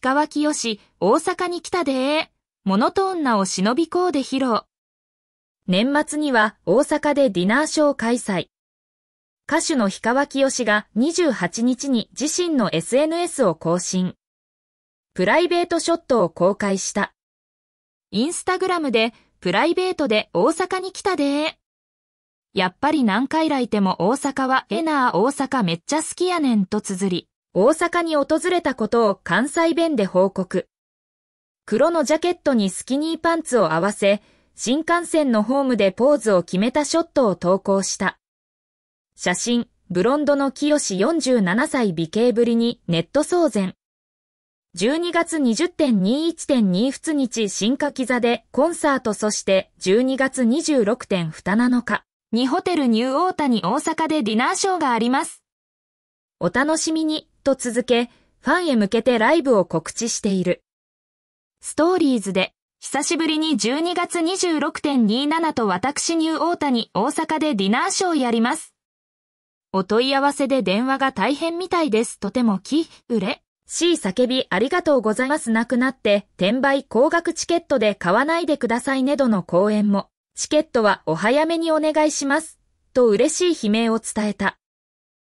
氷川きよし、大阪に来たでモノトーンなを忍びこうで披露。年末には大阪でディナーショー開催。歌手の氷川きよしが28日に自身の SNS を更新。プライベートショットを公開した。インスタグラムでプライベートで大阪に来たでやっぱり何回来ても大阪はエナー大阪めっちゃ好きやねんと綴り。大阪に訪れたことを関西弁で報告。黒のジャケットにスキニーパンツを合わせ、新幹線のホームでポーズを決めたショットを投稿した。写真、ブロンドの清47歳美形ぶりにネット騒然。12月20.21.2日新化。座でコンサートそして12月26.2日にホテルニューオータに大阪でディナーショーがあります。お楽しみに。と続け、ファンへ向けてライブを告知している。ストーリーズで、久しぶりに12月26.27と私ニューオータに大阪でディナーショーやります。お問い合わせで電話が大変みたいです。とても気、うれ。しい叫びありがとうございますなくなって転売高額チケットで買わないでくださいねどの公演もチケットはお早めにお願いしますと嬉しい悲鳴を伝えた。